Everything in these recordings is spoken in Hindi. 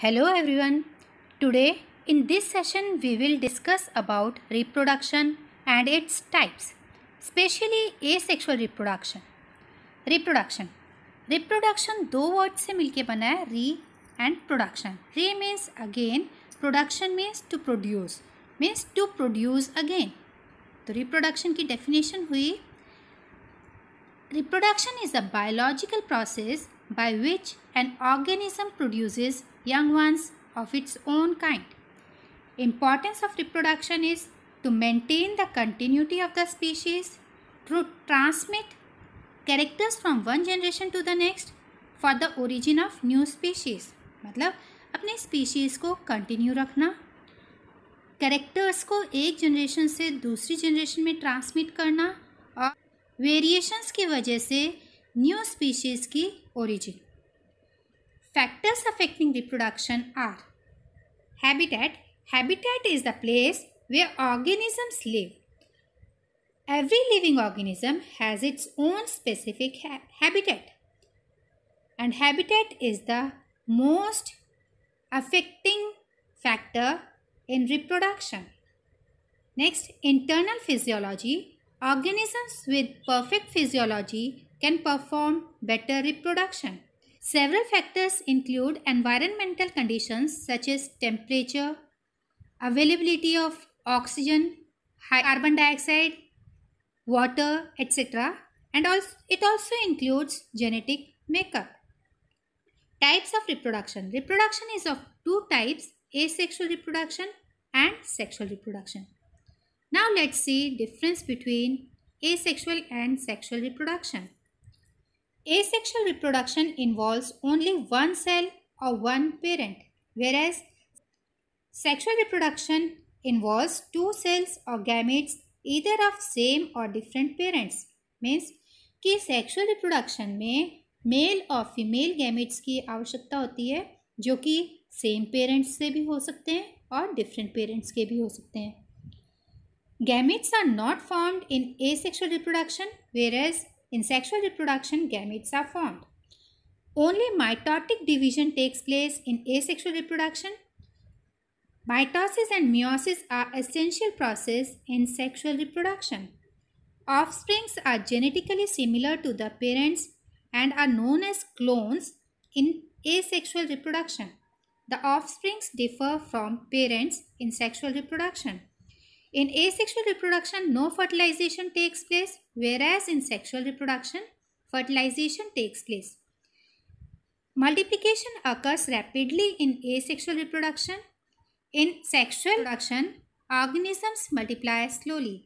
Hello everyone. Today in this session we will discuss about reproduction and its types, especially asexual reproduction. Reproduction. Reproduction दो वर्ड से मिलके बना है re and production. Re means again, production means to produce, means to produce again. तो reproduction की definition हुई Reproduction is a biological process by which an organism produces young ones of its own kind. Importance of reproduction is to maintain the continuity of the species, to transmit characters from one generation to the next for the origin of new species. matlab apne species ko continue rakhna characters ko ek generation se dusri generation mein transmit karna aur variations ki wajah se new species की origin Factors affecting reproduction are Habitat. Habitat is the place where organisms live. Every living organism has its own specific ha habitat. And habitat is the most affecting factor in reproduction. Next, internal physiology. Organisms with perfect physiology can perform better reproduction. Several factors include environmental conditions such as temperature, availability of oxygen, carbon dioxide, water, etc. And also, it also includes genetic makeup. Types of reproduction. Reproduction is of two types, asexual reproduction and sexual reproduction. Now let's see difference between asexual and sexual reproduction. Asexual reproduction involves only one cell or one parent, whereas sexual reproduction involves two cells or gametes either of same or different parents. Means ki sexual reproduction mein male or female gametes ki आवश्यकता hoti hai jo ki same parents se bhi ho sakte hain aur different parents ke bhi ho sakte hain gametes are not formed in asexual reproduction whereas In sexual reproduction, gametes are formed. Only mitotic division takes place in asexual reproduction. Mitosis and meiosis are essential process in sexual reproduction. Offsprings are genetically similar to the parents and are known as clones in asexual reproduction. The offsprings differ from parents in sexual reproduction. In asexual reproduction, no fertilization takes place, whereas in sexual reproduction, fertilization takes place. Multiplication occurs rapidly in asexual reproduction. In sexual reproduction, organisms multiply slowly.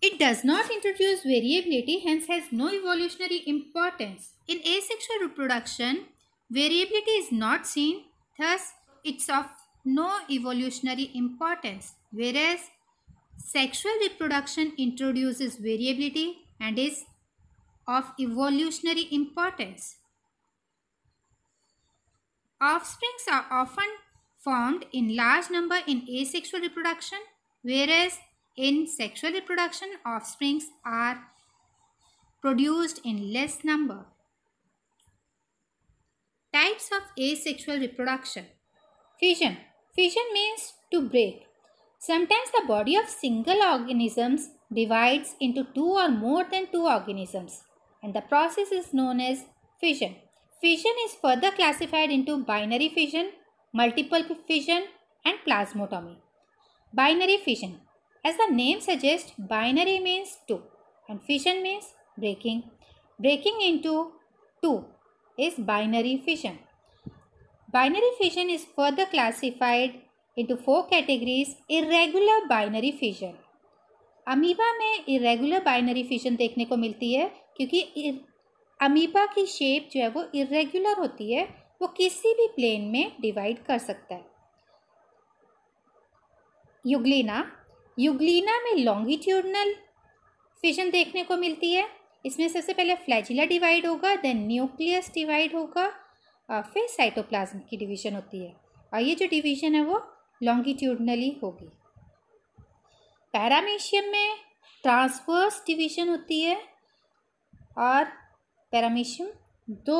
It does not introduce variability, hence has no evolutionary importance. In asexual reproduction, variability is not seen, thus it's of no evolutionary importance, whereas sexual reproduction introduces variability and is of evolutionary importance. Offsprings are often formed in large number in asexual reproduction, whereas in sexual reproduction, offsprings are produced in less number. Types of asexual reproduction Fission Fission means to break. Sometimes the body of single organisms divides into two or more than two organisms and the process is known as fission. Fission is further classified into binary fission, multiple fission and plasmotomy. Binary fission. As the name suggests, binary means two and fission means breaking. Breaking into two is binary fission. Binary fission is further classified into four categories. Irregular binary fission. Amoeba में इरेगुलर बाइनरी फिशन देखने को मिलती है क्योंकि अमीबा की शेप जो है वो इरेगुलर होती है वो किसी भी प्लेन में डिवाइड कर सकता है युगलिना युगलिना में लॉन्गिट्यूडनल फिशन देखने को मिलती है इसमें सबसे पहले फ्लैजिला डिवाइड होगा देन न्यूक्लियस डिवाइड होगा और फिर साइटोप्लाज्म की डिवीजन होती है और ये जो डिवीजन है वो लॉन्गिट्यूडनली होगी पैरामीशियम में ट्रांसवर्स डिवीजन होती है और पैरामीशियम दो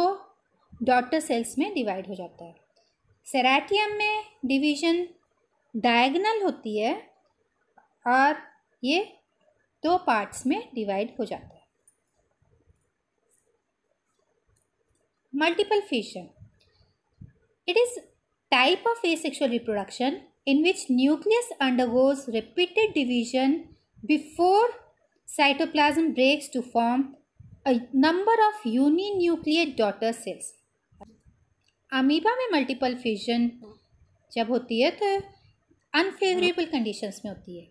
डॉटर सेल्स में डिवाइड हो जाता है सेराटियम में डिवीजन डायगनल होती है और ये दो पार्ट्स में डिवाइड हो जाता है multiple fission It is type of asexual reproduction in which nucleus undergoes repeated division before cytoplasm breaks to form a number of uninucleate daughter cells. Amoeba में मल्टीपल फ्यूजन जब होती है तो अनफेवरेबल कंडीशंस में होती है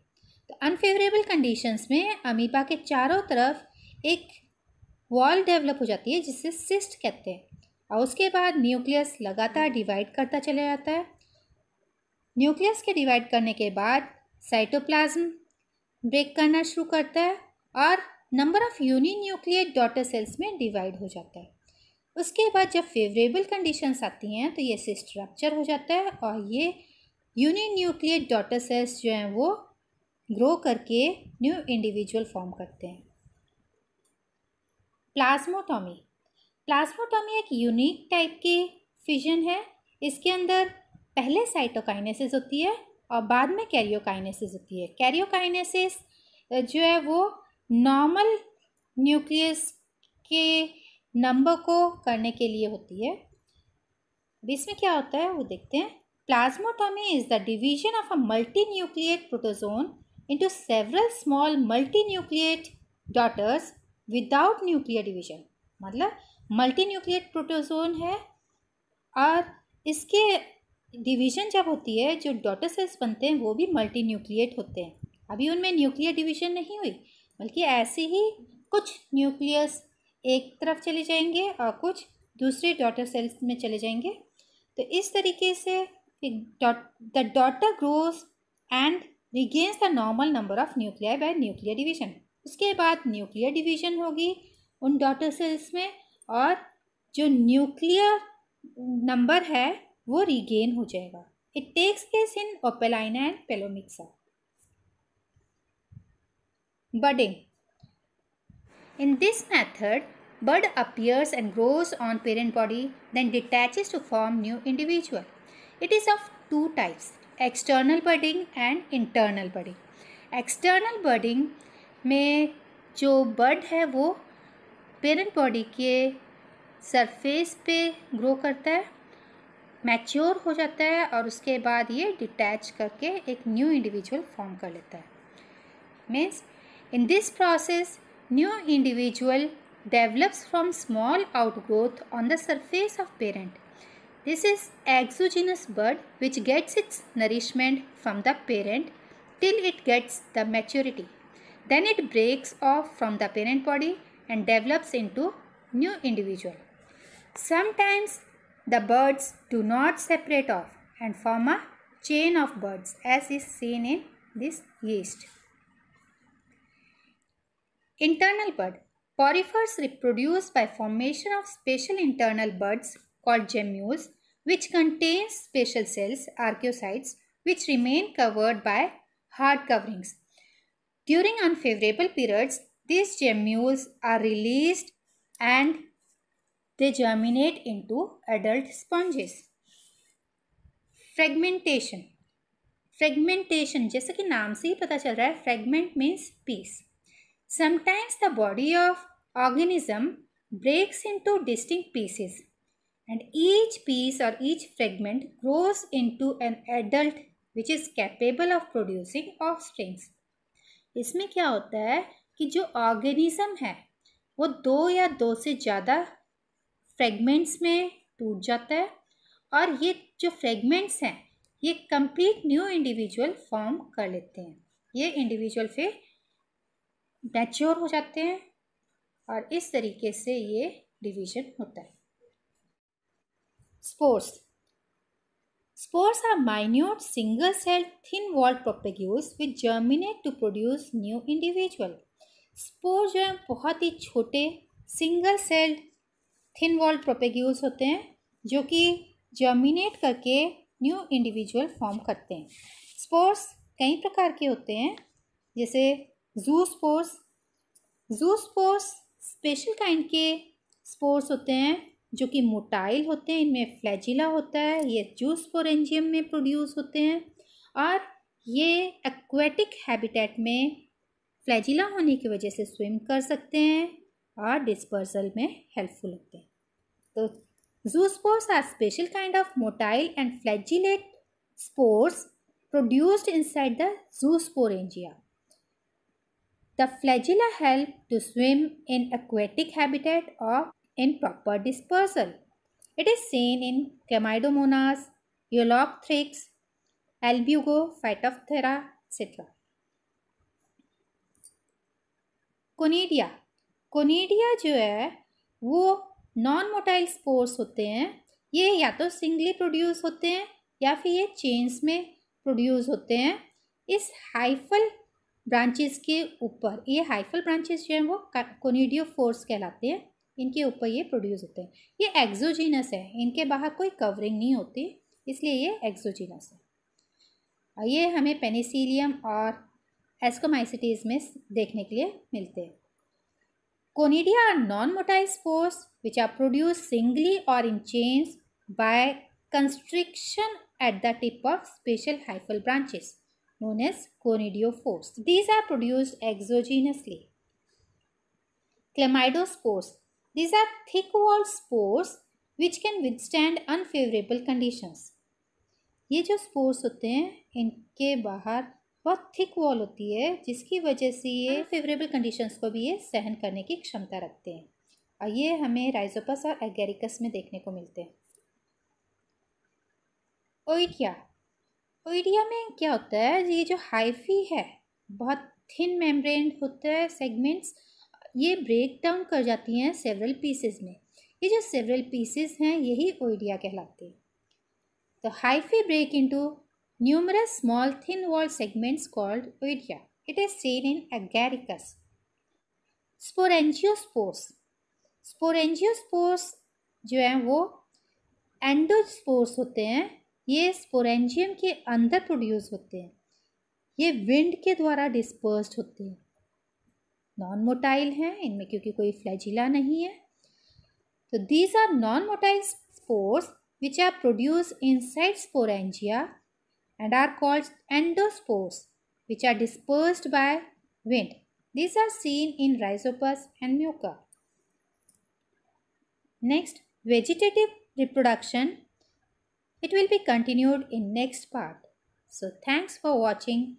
तो अनफेवरेबल कंडीशंस में अमीबा के चारों तरफ एक वॉल डेवलप हो जाती है जिसे सिस्ट कहते हैं और उसके बाद न्यूक्लियस लगातार डिवाइड करता चला जाता है न्यूक्लियस के डिवाइड करने के बाद साइटोप्लाज्म ब्रेक करना शुरू करता है और number of uninucleate daughter cells में डिवाइड हो जाता है उसके बाद जब फेवरेबल कंडीशंस आती हैं तो ये सिस्ट रप्चर हो जाता है और ये यूनि न्यूक्लियट डॉटर सेल्स जो हैं वो ग्रो करके न्यू इंडिविजुअल फॉर्म करते हैं प्लाज्मोटॉमी प्लाज्मोटोमी एक यूनिक टाइप की फिजन है इसके अंदर पहले साइटोकाइनेसिस होती है और बाद में कैरियोकाइनेसिस होती है कैरियोकाइनेसिस जो है वो नॉर्मल न्यूक्लियस के नंबर को करने के लिए होती है अब इसमें क्या होता है वो देखते हैं plasmotomy is the division of a multinucleate protozoan several small multinucleate daughters without nuclear division मतलब मल्टी न्यूक्लियट प्रोटोजोन है और इसके डिवीजन जब होती है जो डॉटर सेल्स बनते हैं वो भी मल्टी न्यूक्लियट होते हैं अभी उनमें न्यूक्लियर डिवीजन नहीं हुई बल्कि ऐसे ही कुछ न्यूक्लियस एक तरफ चले जाएंगे और कुछ दूसरे डॉटर सेल्स में चले जाएंगे तो इस तरीके से the daughter grows and regains the normal number of nuclear by nuclear division उसके बाद न्यूक्लियर डिवीजन होगी उन डॉटर सेल्स में और जो न्यूक्लियर नंबर है वो रिगेन हो जाएगा it takes place in Opalina and Pelomyxa budding in this method bud appears and grows on parent body then detaches to form new individual it is of two types external budding and internal budding external budding में जो बर्ड है वो पेरेंट बॉडी के सरफेस पे ग्रो करता है मैच्योर हो जाता है और उसके बाद ये डिटैच करके एक न्यू इंडिविजुअल फॉर्म कर लेता है means in this process new individual develops from small out growth on the surface of parent this is exogenous bud which gets its nourishment from the parent till it gets the maturity then it breaks off from the parent body and develops into new individual. Sometimes the birds do not separate off and form a chain of birds as is seen in this yeast. Internal bud. Porifers reproduce by formation of special internal buds called gemmules which contains special cells, archaeocytes, which remain covered by hard coverings. During unfavorable periods, these gemmules are released and they germinate into adult sponges. Fragmentation. Fragmentation, just like नाम से ही पता चल fragment means piece. Sometimes the body of organism breaks into distinct pieces and each piece or each fragment grows into an adult which is capable of producing offsprings. इसमें क्या होता है कि जो ऑर्गेनिज़म है वो दो या दो से ज़्यादा फ्रेगमेंट्स में टूट जाता है और ये जो फ्रेगमेंट्स हैं ये कंप्लीट न्यू इंडिविजुअल फॉर्म कर लेते हैं ये इंडिविजुअल फिर मैच्योर हो जाते हैं और इस तरीके से ये डिवीजन होता है spores spores are minute single cell thin wall propagules with germinate to produce new individual spore जो है बहुत ही छोटे single celled thin wall propagules होते हैं जो कि जर्मिनेट करके न्यू इंडिविजुअल फॉर्म करते हैं स्पोर्स कई प्रकार के होते हैं जैसे zoospores zoospores special kind के स्पोर्स होते हैं जो कि मोटाइल होते हैं इनमें फ्लैजिला होता है ये जूस फोरेंजियम में प्रोड्यूस होते हैं और ये एक्वेटिक हैबिटेट में फ्लैजिला होने की वजह से स्विम कर सकते हैं और डिस्पर्सल में हेल्पफुल होते हैं तो zoospores are special kind of motile and flagellate spores produced inside the zoosporangia the flagella help to swim in aquatic habitat और in proper dispersal it is seen in Chlamydomonas Ulothrix Albugo Phytophthora etcetera conidia conidia जो है वो नॉन मोटाइल स्पोर्स होते हैं ये या तो सिंगली प्रोड्यूस होते हैं या फिर ये चेन्स में प्रोड्यूस होते हैं इस हाइफल ब्रांचेस के ऊपर ये हाइफल ब्रांचेस जो हैं वो कोनीडियो फोर्स कहलाते हैं इनके ऊपर ये प्रोड्यूस होते हैं ये एक्जोजीनस है इनके बाहर कोई कवरिंग नहीं होती इसलिए ये एक्जोजीनस है ये हमें पेनिसिलियम और एस्कोमाइसिटीज में देखने के लिए मिलते हैं conidia are non motile spores which are produce singly और in chain by constriction at the tip of special hyphal branches known as conidiophores these are produced exogenously chlamydospores these are thick wall spores which can withstand unfavourable conditions ये जो स्पोर्स होते हैं इनके बाहर बहुत थिक वॉल होती है जिसकी वजह से ये हाँ। फेवरेबल कंडीशंस को भी ये सहन करने की क्षमता रखते हैं और ये हमें राइजोपस और एगेरिकस में देखने को मिलते हैं ओइडिया ओइडिया में क्या होता है ये जो हाइफी है बहुत थिन मेम्ब्रेन होता है सेगमेंट्स ये ब्रेक डाउन कर जाती हैं सेवरल पीसेस में ये जो सेवरल पीसेस हैं यही ओइडिया कहलाते हैं तो hyphae break into numerous small thin wall segments called oidia. It is seen in agaricus. Sporangiospores. Sporangiospores जो हैं वो एंडोस्पोर्स होते हैं ये स्पोरेंजियम के अंदर प्रोड्यूस होते हैं ये विंड के द्वारा डिस्पर्स होते हैं नॉन मोटाइल हैं इनमें क्योंकि कोई फ्लैजिला नहीं है तो these are non motile spores which are produce inside sporangia and are called endospores which are dispersed by wind. These are seen in rhizopus and mucor. Next, vegetative reproduction. It will be continued in next part. So thanks for watching.